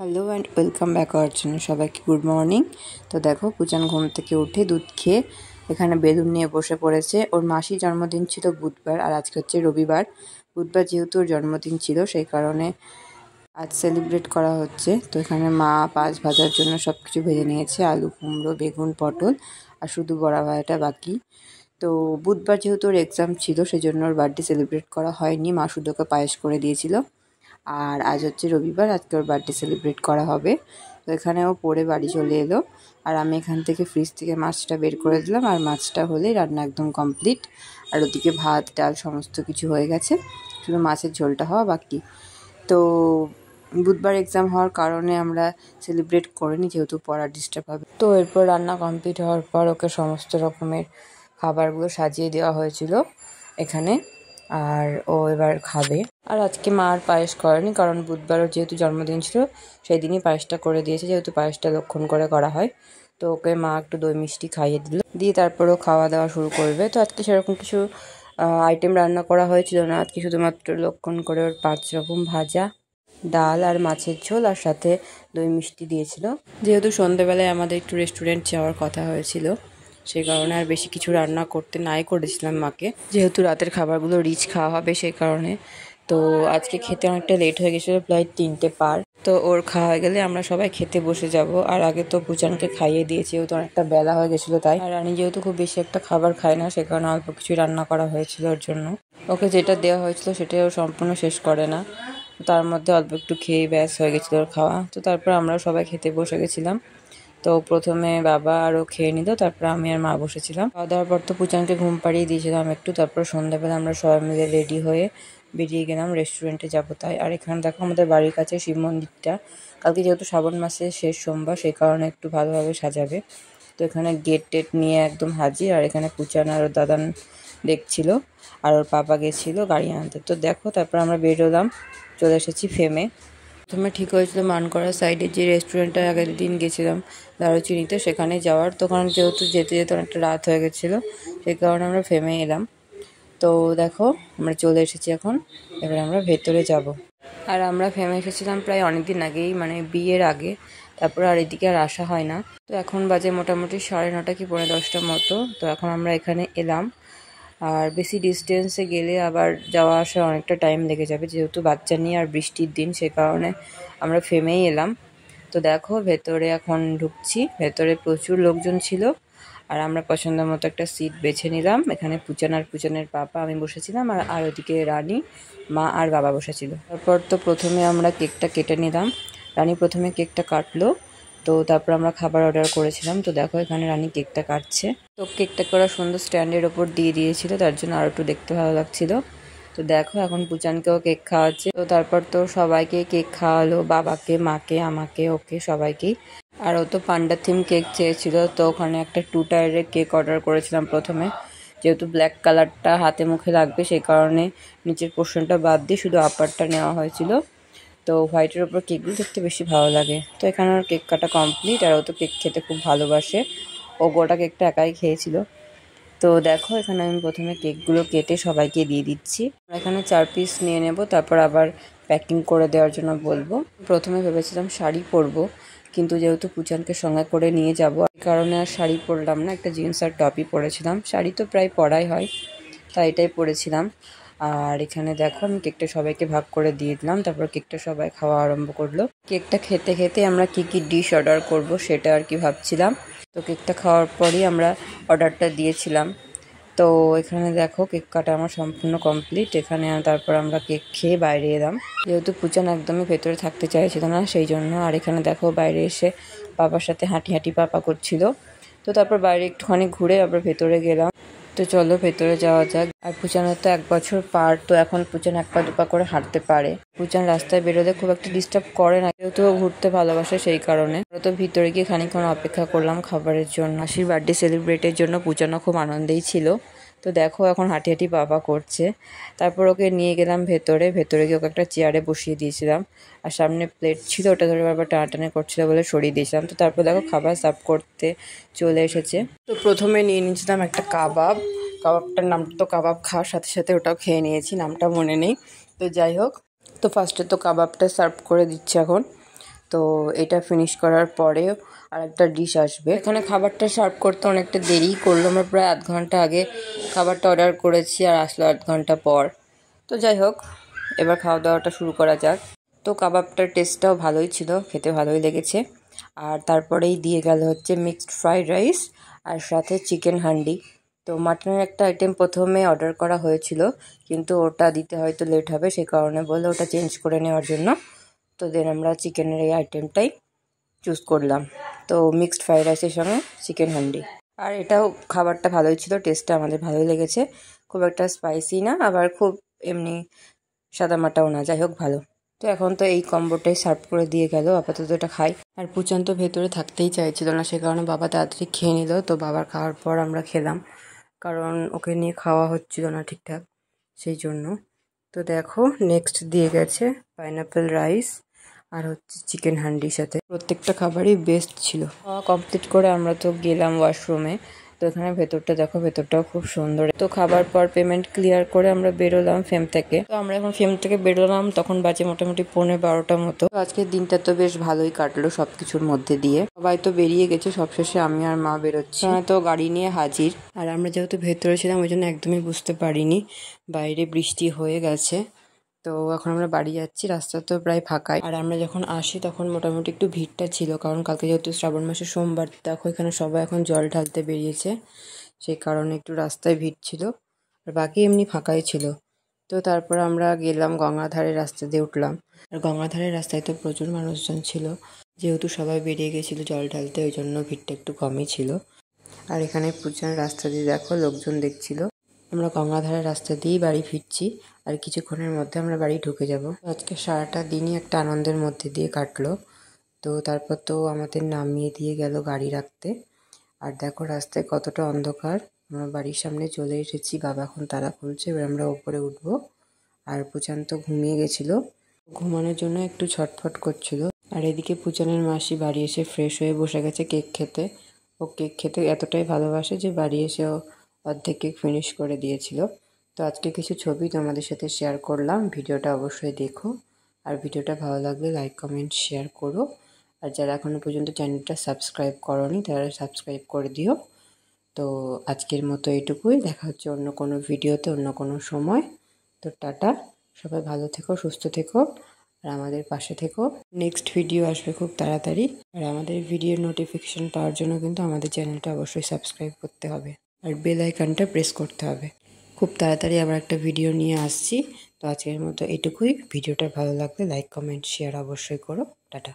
Hello and welcome back our সবাইকে good morning তো দেখো পূজান ঘুম থেকে উঠে দুধ খেয়ে এখানে বেলুন নিয়ে বসে পড়েছে ওর মাসির জন্মদিন ছিল বুধবার আর আজকে হচ্ছে রবিবার বুধবার যেহেতু ওর জন্মদিন ছিল সেই কারণে আজ সেলিব্রেট করা হচ্ছে তো এখানে মা পাঁচ ভাজার জন্য সব কিছু ভেজে নিয়েছে আলু কুমড়ো বেগুন পটল আর শুধু বড়া ভাজাটা বাকি তো বুধবার যেহেতু ওর এক্সাম ছিল সেজন্য ওর বার্থডে সেলিব্রেট করা হয়নি মা শুধুকে পায়েস করে দিয়েছিল আর আজ হচ্ছে রবিবার আজকে ওর বার্থডে সেলিব্রেট করা হবে তো এখানেও পরে বাড়ি চলে এলো আর আমি এখান থেকে ফ্রিজ থেকে মাছটা বের করে দিলাম আর মাছটা হলে রান্না একদম কমপ্লিট আর ওদিকে ভাত ডাল সমস্ত কিছু হয়ে গেছে শুধু মাছের ঝোলটা হওয়া বাকি তো বুধবার এক্সাম হওয়ার কারণে আমরা সেলিব্রেট করিনি যেহেতু পড়া ডিস্টার্ব হবে তো এরপর রান্না কমপ্লিট হওয়ার পর ওকে সমস্ত রকমের খাবারগুলো সাজিয়ে দেওয়া হয়েছিল এখানে আর ও এবার খাবে আর আজকে মা আর পায়েস করেনি কারণ বুধবারও যেহেতু জন্মদিন ছিল সেই দিনই পায়েসটা করে দিয়েছে যেহেতু পায়েসটা লক্ষণ করে করা হয় তো ওকে মা একটু দই মিষ্টি খাইয়ে দিল দিয়ে তারপরও খাওয়া দাওয়া শুরু করবে তো আজকে সেরকম কিছু আইটেম রান্না করা হয়েছিল না আজকে শুধুমাত্র লক্ষণ করে ওর পাঁচ রকম ভাজা ডাল আর মাছের ঝোল আর সাথে দই মিষ্টি দিয়েছিল যেহেতু সন্ধেবেলায় আমাদের একটু রেস্টুরেন্ট যাওয়ার কথা হয়েছিল সেই কারণে আর বেশি কিছু রান্না করতে নাই করেছিলাম মাকে যেহেতু রাতের খাবারগুলো রিচ খাওয়া হবে সেই কারণে তো আজকে খেতে অনেকটা লেট হয়ে গেছিলো প্রায় তিনটে পার তো ওর খাওয়া হয়ে গেলে আমরা সবাই খেতে বসে যাব আর আগে তো পুচানকে খাইয়ে দিয়েছি ও তো অনেকটা বেলা হয়ে গেছিলো তাই আর আমি যেহেতু খুব বেশি একটা খাবার খায় না সে কারণে অল্প কিছু রান্না করা হয়েছিল ওর জন্য ওকে যেটা দেওয়া হয়েছিল সেটা ও সম্পূর্ণ শেষ করে না তার মধ্যে অল্প একটু খেয়ে ব্যাস হয়ে গেছিলো ওর খাওয়া তো তারপর আমরা সবাই খেতে বসে গেছিলাম তো প্রথমে বাবা আরও খেয়ে নিত তারপর আমি আর মা বসেছিলাম খাওয়া দাওয়ার পর তো পুচানকে ঘুম পাড়িয়ে দিয়েছিলাম একটু তারপর সন্ধ্যাবেলা আমরা সবাই মিলে রেডি হয়ে বেরিয়ে গেলাম রেস্টুরেন্টে যাবো তাই আর এখানে দেখো আমাদের বাড়ির কাছে শিব মন্দিরটা কালকে যেহেতু শ্রাবণ মাসের শেষ সোমবার সেই কারণে একটু ভালোভাবে সাজাবে তো এখানে গেট টেট নিয়ে একদম হাজির আর এখানে পুচান আর দাদান দেখছিল আর ওর পাপা গেছিলো গাড়ি আনতে তো দেখো তারপর আমরা বেরোলাম চলে এসেছি ফেমে প্রথমে ঠিক হয়েছিল মানকড়া সাইডে যে রেস্টুরেন্টটা আগের দিন গেছিলাম দারুচিনিতে সেখানে যাওয়ার তো যেহেতু যেতে যেতে অনেকটা রাত হয়ে গেছিলো সেই কারণে আমরা ফেমে এলাম তো দেখো আমরা চলে এসেছি এখন এবার আমরা ভেতরে যাব। আর আমরা ফেমে এসেছিলাম প্রায় অনেকদিন আগেই মানে বিয়ের আগে তারপর আর এদিকে আর আসা হয় না তো এখন বাজে মোটামুটি সাড়ে নটা কি পড়ে দশটার মতো তো এখন আমরা এখানে এলাম আর বেশি ডিস্টেন্সে গেলে আবার যাওয়া আসা অনেকটা টাইম লেগে যাবে যেহেতু বাচ্চা নিয়ে আর বৃষ্টির দিন সে কারণে আমরা ফেমেই এলাম তো দেখো ভেতরে এখন ঢুকছি ভেতরে প্রচুর লোকজন ছিল আর আমরা পছন্দ মতো একটা সিট বেছে নিলাম এখানে পুচান আর পুচানের পাপা আমি বসেছিলাম আর আর ওদিকে রানী মা আর বাবা বসেছিল তারপর তো প্রথমে আমরা কেকটা কেটে নিলাম রানী প্রথমে কেকটা কাটলো তো তারপর আমরা খাবার অর্ডার করেছিলাম তো দেখো এখানে রানী কেকটা কাটছে তো কেকটা করা সুন্দর স্ট্যান্ডের ওপর দিয়ে দিয়েছিল তার জন্য আর একটু দেখতে ভালো লাগছিল তো দেখো এখন পুচানকেও কেক খাওয়াচ্ছে তো তারপর তো সবাইকে কেক খাওয়ালো বাবাকে মাকে আমাকে ওকে সবাইকেই আর ও তো পান্ডা থিম কেক চেয়েছিল তো ওখানে একটা টু টায়ারের কেক অর্ডার করেছিলাম প্রথমে যেহেতু ব্ল্যাক কালারটা হাতে মুখে লাগবে সেই কারণে নিচের পোর্শনটা বাদ দিয়ে শুধু আপারটা নেওয়া হয়েছিল তো হোয়াইটের ওপর কেকগুলো দেখতে বেশি ভালো লাগে তো এখানে ওর কেক কাটা কমপ্লিট আর ও তো কেক খেতে খুব ভালোবাসে ও গোটা কেকটা একাই খেয়েছিল তো দেখো এখানে আমি প্রথমে কেকগুলো কেটে সবাইকে দিয়ে দিচ্ছি এখানে চার পিস নিয়ে নেব তারপর আবার প্যাকিং করে দেওয়ার জন্য বলবো প্রথমে ভেবেছিলাম শাড়ি পরবো কিন্তু যেহেতু পুচানকে সঙ্গে করে নিয়ে যাব কারণে আর শাড়ি পরলাম না একটা জিন্স আর টপই পরেছিলাম শাড়ি তো প্রায় পরাই হয় তাই এটাই পরেছিলাম আর এখানে দেখো আমি কেকটা সবাইকে ভাগ করে দিয়ে দিলাম তারপর কেকটা সবাই খাওয়া আরম্ভ করলো কেকটা খেতে খেতে আমরা কি কি ডিশ অর্ডার করব সেটা আর কি ভাবছিলাম তো কেকটা খাওয়ার পরই আমরা অর্ডারটা দিয়েছিলাম তো এখানে দেখো কেক কাটা আমার সম্পূর্ণ কমপ্লিট এখানে তারপর আমরা কেক খেয়ে বাইরে এলাম যেহেতু পূজান একদমই ভেতরে থাকতে চাইছিল না সেই জন্য আর এখানে দেখো বাইরে এসে বাবার সাথে হাঁটি হাঁটি পাপা করছিল তো তারপর বাইরে একটুখানি ঘুরে আবার ভেতরে গেলাম তো চলো ভেতরে যাওয়া যাক আর পুচানের তো এক বছর পার তো এখন পুচান এক পা দুপা করে হাঁটতে পারে পুচান রাস্তায় বেরোলে খুব একটা ডিস্টার্ব করে না যেহেতু ঘুরতে ভালোবাসে সেই কারণে তো ভিতরে গিয়ে খানিক্ষণ অপেক্ষা করলাম খাবারের জন্য হাসির বার্থডে সেলিব্রেটের জন্য পুচানো খুব আনন্দেই ছিল তো দেখো এখন হাঁটি হাঁটি বাবা করছে তারপর ওকে নিয়ে গেলাম ভেতরে ভেতরে গিয়ে ওকে একটা চেয়ারে বসিয়ে দিয়েছিলাম আর সামনে প্লেট ছিল ওটা ধরে বাবা টানে করছিলো বলে সরিয়ে দিয়েছিলাম তো তারপর দেখো খাবার সার্ভ করতে চলে এসেছে তো প্রথমে নিয়ে নিয়েছিলাম একটা কাবাব কাবাবটার নামটা তো কাবাব খাওয়ার সাথে সাথে ওটাও খেয়ে নিয়েছি নামটা মনে নেই তো যাই হোক তো ফার্স্টে তো কাবাবটা সার্ভ করে দিচ্ছে এখন তো এটা ফিনিশ করার পরেও আরেকটা ডিশ আসবে এখানে খাবারটা সার্ভ করতে অনেকটা দেরি করলো আমরা প্রায় আধ ঘন্টা আগে খাবারটা অর্ডার করেছি আর আসলো আধ ঘন্টা পর তো যাই হোক এবার খাওয়া দাওয়াটা শুরু করা যাক তো কাবাবটার টেস্টটাও ভালোই ছিল খেতে ভালোই লেগেছে আর তারপরেই দিয়ে গেল হচ্ছে মিক্সড ফ্রাইড রাইস আর সাথে চিকেন হান্ডি তো মাটনের একটা আইটেম প্রথমে অর্ডার করা হয়েছিল কিন্তু ওটা দিতে হয়তো লেট হবে সে কারণে বলে ওটা চেঞ্জ করে নেওয়ার জন্য তো দেন আমরা চিকেনের এই আইটেমটাই চুজ করলাম তো মিক্সড ফ্রাইড রাইসের সঙ্গে চিকেন হান্ডি আর এটাও খাবারটা ভালোই ছিল টেস্টটা আমাদের ভালোই লেগেছে খুব একটা স্পাইসি না আবার খুব এমনি সাদামাটাও না যাই হোক ভালো তো এখন তো এই কম্বোটাই সার্ভ করে দিয়ে গেল আপাতত এটা খাই আর প্রচন্ত ভেতরে থাকতেই চাইছিল না সে কারণে বাবা তাড়াতাড়ি খেয়ে নিল তো বাবার খাওয়ার পর আমরা খেলাম কারণ ওকে নিয়ে খাওয়া হচ্ছিল না ঠিকঠাক সেই জন্য তো দেখো নেক্সট দিয়ে গেছে পাইনাপেল রাইস আর হচ্ছে চিকেন হান্ডির সাথে প্রত্যেকটা খাবারই বেস্ট ছিল খাওয়া কমপ্লিট করে আমরা তো গেলাম ওয়াশরুমে তো এখানে ভেতরটা দেখো ভেতরটাও খুব সুন্দর তো খাবার পর পেমেন্ট ক্লিয়ার করে আমরা বেরোলাম ফেম থেকে তো আমরা এখন ফেম থেকে বেরোলাম তখন বাজে মোটামুটি পনেরো বারোটার মতো আজকের দিনটা তো বেশ ভালোই কাটলো সবকিছুর মধ্যে দিয়ে সবাই তো বেরিয়ে গেছে সবশেষে আমি আর মা বেরোচ্ছি তো গাড়ি নিয়ে হাজির আর আমরা যেহেতু ভেতরে ছিলাম ওই জন্য একদমই বুঝতে পারিনি বাইরে বৃষ্টি হয়ে গেছে তো এখন আমরা বাড়ি যাচ্ছি রাস্তা তো প্রায় ফাঁকাই আর আমরা যখন আসি তখন মোটামুটি একটু ভিড়টা ছিল কারণ কালকে যেহেতু শ্রাবণ মাসে সোমবার দেখো এখানে সবাই এখন জল ঢালতে বেরিয়েছে সেই কারণে একটু রাস্তায় ভিড় ছিল আর বাকি এমনি ফাঁকাই ছিল তো তারপর আমরা গেলাম গঙ্গাধারের রাস্তা দিয়ে উঠলাম আর গঙ্গাধারের রাস্তায় তো প্রচুর মানুষজন ছিল যেহেতু সবাই বেরিয়ে গেছিলো জল ঢালতে ওই জন্য ভিড়টা একটু কমই ছিল আর এখানে পূজার রাস্তা দিয়ে দেখো লোকজন দেখছিল আমরা গঙ্গাধারের রাস্তা দিয়েই বাড়ি ফিরছি আর কিছুক্ষণের মধ্যে আমরা বাড়ি ঢুকে যাব আজকে সারাটা দিনই একটা আনন্দের মধ্যে দিয়ে কাটলো তো তারপর তো আমাদের নামিয়ে দিয়ে গেল গাড়ি রাখতে আর দেখো রাস্তায় কতটা অন্ধকার আমরা বাড়ির সামনে চলে এসেছি বাবা এখন তারা খুলছে এবার আমরা ওপরে উঠবো আর পুচান তো ঘুমিয়ে গেছিল ঘুমানোর জন্য একটু ছটফট করছিল আর এদিকে পুচানের মাসি বাড়ি এসে ফ্রেশ হয়ে বসে গেছে কেক খেতে ও কেক খেতে এতটাই ভালোবাসে যে বাড়ি এসে ও অর্ধেক কেক ফিনিশ করে দিয়েছিল তো আজকে কিছু ছবি তোমাদের সাথে শেয়ার করলাম ভিডিওটা অবশ্যই দেখো আর ভিডিওটা ভালো লাগলে লাইক কমেন্ট শেয়ার করো আর যারা এখনও পর্যন্ত চ্যানেলটা সাবস্ক্রাইব করনি তারা সাবস্ক্রাইব করে দিও তো আজকের মতো এটুকুই দেখা হচ্ছে অন্য কোনো ভিডিওতে অন্য কোনো সময় তো টাটা সবাই ভালো থেকো সুস্থ থেকো আর আমাদের পাশে থেকো নেক্সট ভিডিও আসবে খুব তাড়াতাড়ি আর আমাদের ভিডিওর নোটিফিকেশান পাওয়ার জন্য কিন্তু আমাদের চ্যানেলটা অবশ্যই সাবস্ক্রাইব করতে হবে আর বেল আইকনটা প্রেস করতে হবে খুব তাড়াতাড়ি আবার একটা ভিডিও নিয়ে আসছি তো আজকের মতো এটুকুই ভিডিওটা ভালো লাগলে লাইক কমেন্ট শেয়ার অবশ্যই করো টাটা